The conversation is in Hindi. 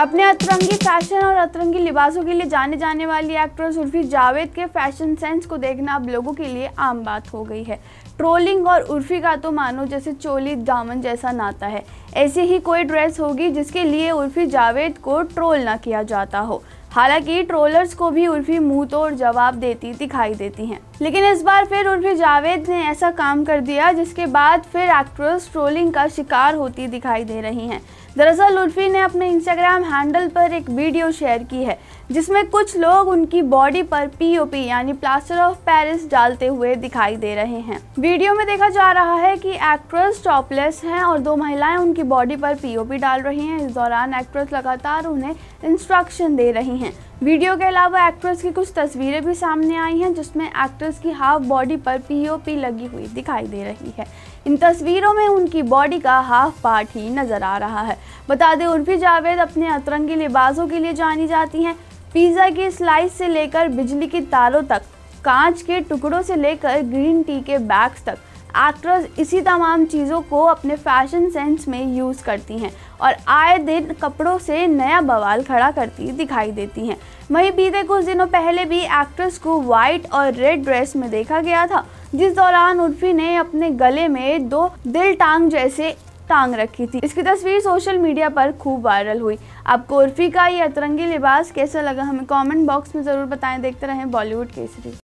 अपने अतरंगी फैशन और अतरंगी लिबासों के लिए जाने जाने वाली एक्ट्रेस उर्फी जावेद के फैशन सेंस को देखना अब लोगों के लिए आम बात हो गई है ट्रोलिंग और उर्फी का तो मानो जैसे चोली दामन जैसा नाता है ऐसी ही कोई ड्रेस होगी जिसके लिए उर्फी जावेद को ट्रोल ना किया जाता हो हालांकि ट्रोलर्स को भी उर्फी मुंह तोड़ जवाब देती दिखाई देती हैं लेकिन इस बार फिर उर्फी जावेद ने ऐसा काम कर दिया जिसके बाद फिर एक्ट्रेस ट्रोलिंग का शिकार होती दिखाई दे रही हैं दरअसल उर्फी ने अपने इंस्टाग्राम हैंडल पर एक वीडियो शेयर की है जिसमें कुछ लोग उनकी बॉडी पर पीओपी यानी प्लास्टर ऑफ पेरिस डालते हुए दिखाई दे रहे हैं वीडियो में देखा जा रहा है कि एक्ट्रेस टॉपलेस हैं और दो महिलाएं उनकी बॉडी पर पीओपी डाल रही हैं इस दौरान एक्ट्रेस लगातार उन्हें इंस्ट्रक्शन दे रही हैं वीडियो के अलावा एक्ट्रेस की कुछ तस्वीरें भी सामने आई हैं जिसमें एक्ट्रेस की हाफ बॉडी पर पीओपी लगी हुई दिखाई दे रही है इन तस्वीरों में उनकी बॉडी का हाफ पार्ट ही नज़र आ रहा है बता दें उर्फी जावेद अपने अतरंगी लिबासों के लिए जानी जाती हैं पिज़्ज़ा की स्लाइस से लेकर बिजली की तारों तक कांच के टुकड़ों से लेकर ग्रीन टी के बैग्स तक एक्ट्रेस इसी तमाम चीज़ों को अपने फैशन सेंस में यूज़ करती हैं और आए दिन कपड़ों से नया बवाल खड़ा करती दिखाई देती हैं वहीं बीते कुछ दिनों पहले भी एक्ट्रेस को वाइट और रेड ड्रेस में देखा गया था जिस दौरान उर्फी ने अपने गले में दो दिल टांग जैसे टांग रखी थी इसकी तस्वीर सोशल मीडिया पर खूब वायरल हुई आपको उर्फी का ये अतरंगी लिबास कैसा लगा हमें कॉमेंट बॉक्स में ज़रूर बताएं देखते रहें बॉलीवुड केसरी